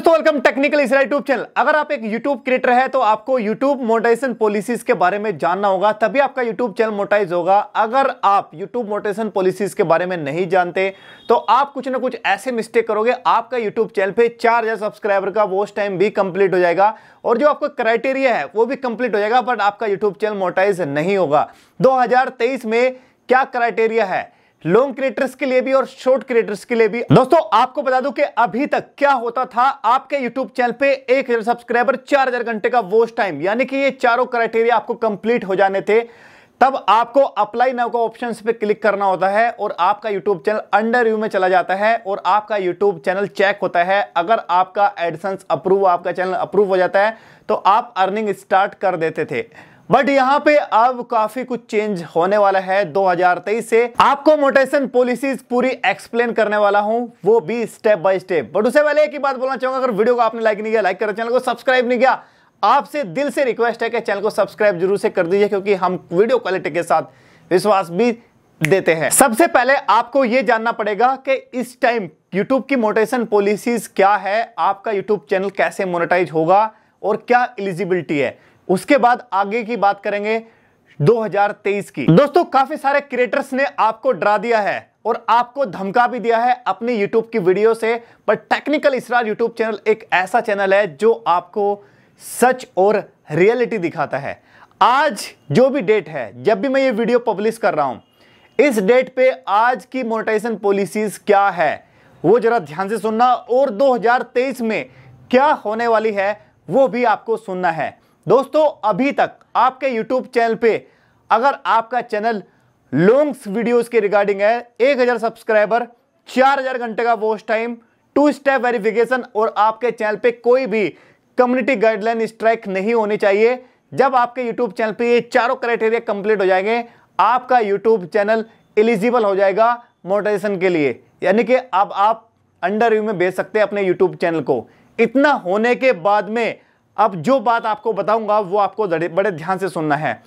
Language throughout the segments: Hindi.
दोस्तों वेलकम टेक्निकल इसरा यूट्यूब चैनल अगर आप एक यूट्यूब क्रिएटर है तो आपको यूट्यूब मोटाइजेशन पॉलिसीज के बारे में जानना होगा तभी आपका यूट्यूब चैनल मोटाइज होगा अगर आप यूट्यूब मोटाइजेशन पॉलिसीज के बारे में नहीं जानते तो आप कुछ ना कुछ ऐसे मिस्टेक करोगे आपका यूट्यूब चैनल पे चार सब्सक्राइबर का वो टाइम भी कंप्लीट हो जाएगा और जो आपका क्राइटेरिया है वो भी कंप्लीट हो जाएगा बट आपका यूट्यूब चैनल मोटाइज नहीं होगा दो में क्या क्राइटेरिया है लॉन्ग क्रिएटर्स के लिए भी और शॉर्ट क्रिएटर्स के लिए भी दोस्तों आपको बता दूं कि अभी तक क्या होता था आपके यूट्यूब चैनल पे एक हजार सब्सक्राइबर चार हजार घंटे का वॉच टाइम यानी कि ये चारों क्राइटेरिया आपको कंप्लीट हो जाने थे तब आपको अप्लाई नाउ का ऑप्शन पे क्लिक करना होता है और आपका यूट्यूब चैनल अंडर व्यू में चला जाता है और आपका यूट्यूब चैनल चेक होता है अगर आपका एडिसंस अप्रूव आपका चैनल अप्रूव हो जाता है तो आप अर्निंग स्टार्ट कर देते थे बट यहाँ पे अब काफी कुछ चेंज होने वाला है 2023 से आपको मोटेशन पॉलिसीज पूरी एक्सप्लेन करने वाला हूं वो भी स्टेप बाय स्टेप बट उससे पहले एक ही बात बोलना चाहूंगा अगर वीडियो को आपने लाइक नहीं किया लाइक करें चैनल को सब्सक्राइब नहीं किया आपसे दिल से रिक्वेस्ट है कि चैनल को सब्सक्राइब जरूर से कर दीजिए क्योंकि हम वीडियो क्वालिटी के साथ विश्वास भी देते हैं सबसे पहले आपको यह जानना पड़ेगा कि इस टाइम YouTube की मोटेशन पॉलिसीज क्या है आपका YouTube चैनल कैसे मोनेटाइज होगा और क्या एलिजिबिलिटी है उसके बाद आगे की बात करेंगे 2023 की दोस्तों काफी सारे क्रिएटर्स ने आपको डरा दिया है और आपको धमका भी दिया है अपने YouTube की वीडियो से पर टेक्निकल इसरार YouTube चैनल एक ऐसा चैनल है जो आपको सच और रियलिटी दिखाता है आज जो भी डेट है जब भी मैं ये वीडियो पब्लिश कर रहा हूं इस डेट पे आज की मोनेटाइजेशन पॉलिसीज क्या है वो जरा ध्यान से सुनना और 2023 में क्या होने वाली है वो भी आपको सुनना है दोस्तों अभी तक आपके यूट्यूब चैनल पे अगर आपका चैनल लॉन्ग्स वीडियोस के रिगार्डिंग है 1000 सब्सक्राइबर 4000 घंटे का watch time two step verification और आपके चैनल पे कोई भी कम्युनिटी गाइडलाइन स्ट्राइक नहीं होनी चाहिए जब आपके यूट्यूब चैनल पे ये चारों क्राइटेरिया कंप्लीट हो जाएंगे आपका यूट्यूब चैनल एलिजिबल हो जाएगा मोनेटाइजेशन के लिए यानी कि अब आप अंडर व्यू में भेज सकते हैं अपने यूट्यूब चैनल को इतना होने के बाद में अब जो बात आपको बताऊंगा वो आपको बड़े ध्यान से सुनना है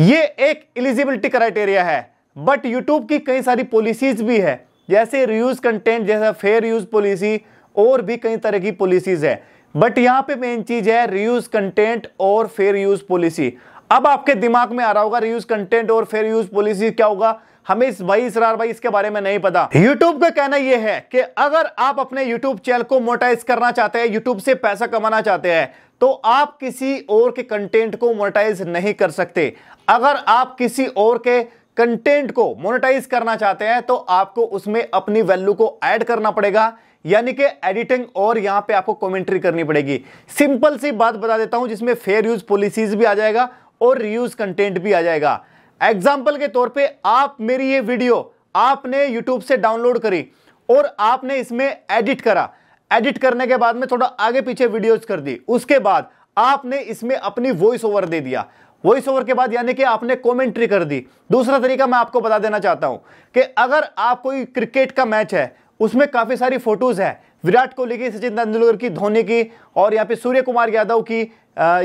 ये एक एलिजिबिलिटी क्राइटेरिया है बट यूट्यूब की कई सारी पॉलिसीज भी है जैसे रियूज कंटेंट जैसा फेयर यूज पॉलिसी और भी कई तरह की पॉलिसीज है बट यहां पे मेन चीज है रियूज कंटेंट और फेयर यूज पॉलिसी अब आपके दिमाग में आ रहा होगा रियूज कंटेंट और फेयर यूज पॉलिसी क्या होगा हमें इस भाई इसरार भाई इसके बारे में नहीं पता यूट्यूब का कहना यह है कि अगर आप अपने यूट्यूब चैनल को मोटाइज करना चाहते हैं यूट्यूब से पैसा कमाना चाहते हैं तो आप किसी और के कंटेंट को मोनेटाइज नहीं कर सकते अगर आप किसी और के कंटेंट को मोनेटाइज करना चाहते हैं तो आपको उसमें अपनी वैल्यू को ऐड करना पड़ेगा यानी कि एडिटिंग और यहां पे आपको कमेंट्री करनी पड़ेगी सिंपल सी बात बता देता हूं जिसमें फेयर यूज पॉलिसीज भी आ जाएगा और रियूज कंटेंट भी आ जाएगा एग्जाम्पल के तौर पे आप मेरी ये वीडियो आपने यूट्यूब से डाउनलोड करी और आपने इसमें एडिट करा एडिट करने के बाद में थोड़ा आगे पीछे वीडियोज कर दी उसके बाद आपने इसमें अपनी वॉइस ओवर दे दिया वॉइस ओवर के बाद यानी कि आपने कॉमेंट्री कर दी दूसरा तरीका मैं आपको बता देना चाहता हूं कि अगर आप कोई क्रिकेट का मैच है उसमें काफ़ी सारी फोटोज़ है विराट कोहली की सचिन तेंदुलकर की धोनी की और यहाँ पे सूर्य कुमार यादव की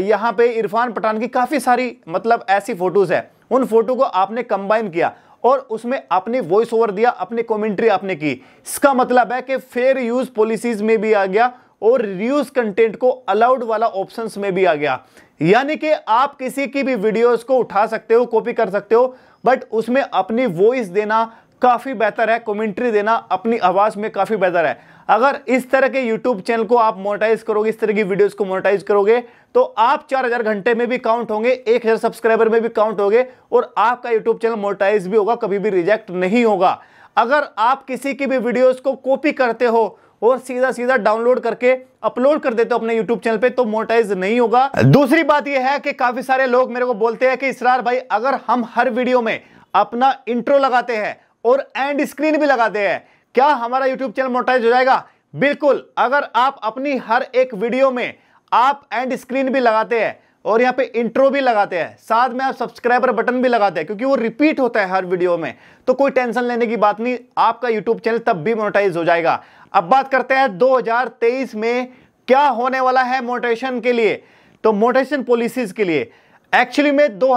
यहाँ पे इरफान पठान की काफ़ी सारी मतलब ऐसी फोटोज़ है उन फोटो को आपने कंबाइन किया और उसमें आपने वॉइस ओवर दिया अपने कमेंट्री आपने की इसका मतलब है कि फेयर यूज पॉलिसीज में भी आ गया और रियूज कंटेंट को अलाउड वाला ऑप्शंस में भी आ गया यानी कि आप किसी की भी वीडियोस को उठा सकते हो कॉपी कर सकते हो बट उसमें अपनी वॉइस देना काफ़ी बेहतर है कमेंट्री देना अपनी आवाज़ में काफ़ी बेहतर है अगर इस तरह के यूट्यूब चैनल को आप मोनेटाइज करोगे इस तरह की वीडियोस को मोनेटाइज करोगे तो आप 4000 घंटे में भी काउंट होंगे 1000 सब्सक्राइबर में भी काउंट होंगे और आपका यूट्यूब चैनल मोनेटाइज भी होगा कभी भी रिजेक्ट नहीं होगा अगर आप किसी की भी वीडियोज़ को कॉपी करते हो और सीधा सीधा डाउनलोड करके अपलोड कर देते हो अपने यूट्यूब चैनल पे तो मोनेटाइज नहीं होगा दूसरी बात यह है कि काफी सारे लोग मेरे को बोलते हैं कि इसरार भाई अगर हम हर वीडियो में अपना इंट्रो लगाते हैं और एंड स्क्रीन भी लगाते हैं क्या हमारा यूट्यूब चैनल मोटाइज हो जाएगा बिल्कुल अगर आप अपनी हर एक वीडियो में आप एंड स्क्रीन भी लगाते हैं और यहाँ पे इंट्रो भी लगाते हैं साथ में आप सब्सक्राइबर बटन भी लगाते हैं क्योंकि वो रिपीट होता है हर वीडियो में तो कोई टेंशन लेने की बात नहीं आपका यूट्यूब चैनल तब भी मोनेटाइज हो जाएगा अब बात करते हैं 2023 में क्या होने वाला है मोनेटाइजेशन के लिए तो मोनेटाइजेशन पॉलिसीज के लिए एक्चुअली में दो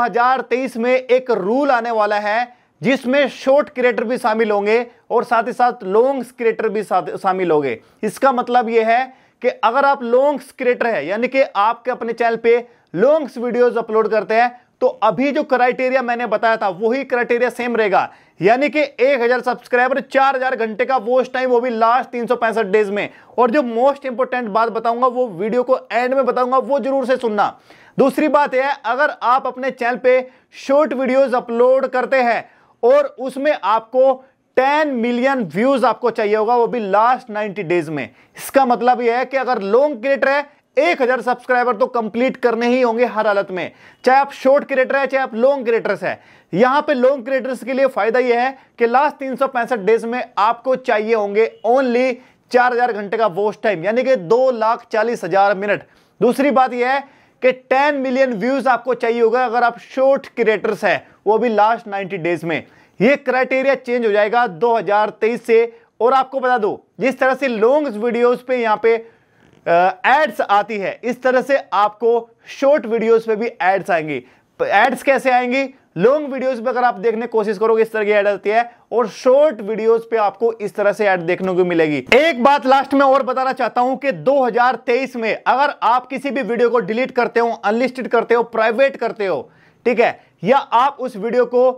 में एक रूल आने वाला है जिसमें शॉर्ट क्रिएटर भी शामिल होंगे और साथ ही साथ लॉन्ग क्रिएटर भी शामिल होंगे इसका मतलब यह है कि अगर आप लॉन्ग क्रिएटर है यानी कि आपके अपने चैनल पे लॉन्ग्स वीडियोज अपलोड करते हैं तो अभी जो क्राइटेरिया मैंने बताया था वही क्राइटेरिया सेम रहेगा यानी कि 1000 सब्सक्राइबर 4000 घंटे का वो टाइम वो भी लास्ट तीन डेज में और जो मोस्ट इंपोर्टेंट बात बताऊंगा वो वीडियो को एंड में बताऊंगा वो जरूर से सुनना दूसरी बात यह है अगर आप अपने चैनल पे शॉर्ट वीडियोज अपलोड करते हैं और उसमें आपको 10 मिलियन व्यूज आपको चाहिए होगा वो भी लास्ट 90 डेज में इसका मतलब यह है कि अगर लॉन्ग क्रिएटर है एक हजार सब्सक्राइबर तो कंप्लीट करने ही होंगे हर हालत में चाहे आप शॉर्ट क्रिएटर है चाहे आप लॉन्ग क्रिएटर्स है यहां पे लॉन्ग क्रिएटर्स के लिए फायदा यह है कि लास्ट तीन डेज में आपको चाहिए होंगे ओनली चार हजार घंटे का वॉच टाइम यानी कि दो लाख चालीस हजार मिनट दूसरी बात यह है कि 10 मिलियन व्यूज आपको चाहिए होगा अगर आप शॉर्ट क्रिएटर्स है वो भी लास्ट नाइन्टी डेज में ये क्राइटेरिया चेंज हो जाएगा 2023 से और आपको बता दो जिस तरह से लॉन्ग वीडियोस पे यहाँ पे एड्स आती है इस तरह से आपको शॉर्ट वीडियोस पे भी एड्स आएंगे एड्स कैसे आएंगी लॉन्ग वीडियोस पे अगर आप देखने कोशिश करोगे इस तरह की एड आती है और शॉर्ट वीडियोस पे आपको इस तरह से एड देखने को मिलेगी एक बात लास्ट में और बताना चाहता हूं कि 2023 में अगर आप किसी भी वीडियो को डिलीट करते हो अनलिस्टेड करते हो प्राइवेट करते हो ठीक है या आप उस वीडियो को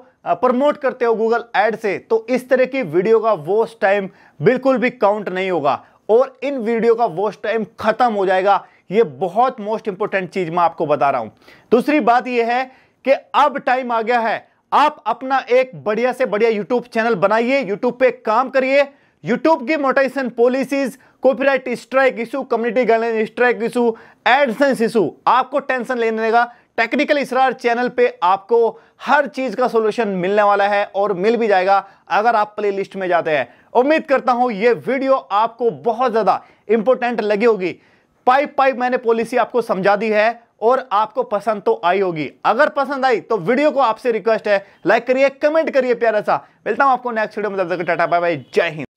प्रमोट करते हो गूगल एड से तो इस तरह की वीडियो का वॉच टाइम बिल्कुल भी काउंट नहीं होगा और इन वीडियो का वॉच टाइम खत्म हो जाएगा ये बहुत मोस्ट इंपॉर्टेंट चीज मैं आपको बता रहा हूं दूसरी बात यह है कि अब टाइम आ गया है आप अपना एक बढ़िया से बढ़िया यूट्यूब चैनल बनाइए यूट्यूब पे काम करिए यूट्यूब की monetisation policies copyright strike issue community guideline strike issue AdSense issue आपको टेंशन लेने का टेक्निकल इसरार चैनल पे आपको हर चीज़ का सोल्यूशन मिलने वाला है और मिल भी जाएगा अगर आप प्ले लिस्ट में जाते हैं उम्मीद करता हूँ ये वीडियो आपको बहुत ज़्यादा इंपॉर्टेंट लगी होगी पाइप पाइप मैंने पॉलिसी आपको समझा दी है और आपको पसंद तो आई होगी अगर पसंद आई तो वीडियो को आपसे रिक्वेस्ट है लाइक करिए कमेंट करिए प्यारा सा मिलता हूँ आपको नेक्स्ट वीडियो में जब तक टाटा बाय बाय जय हिंद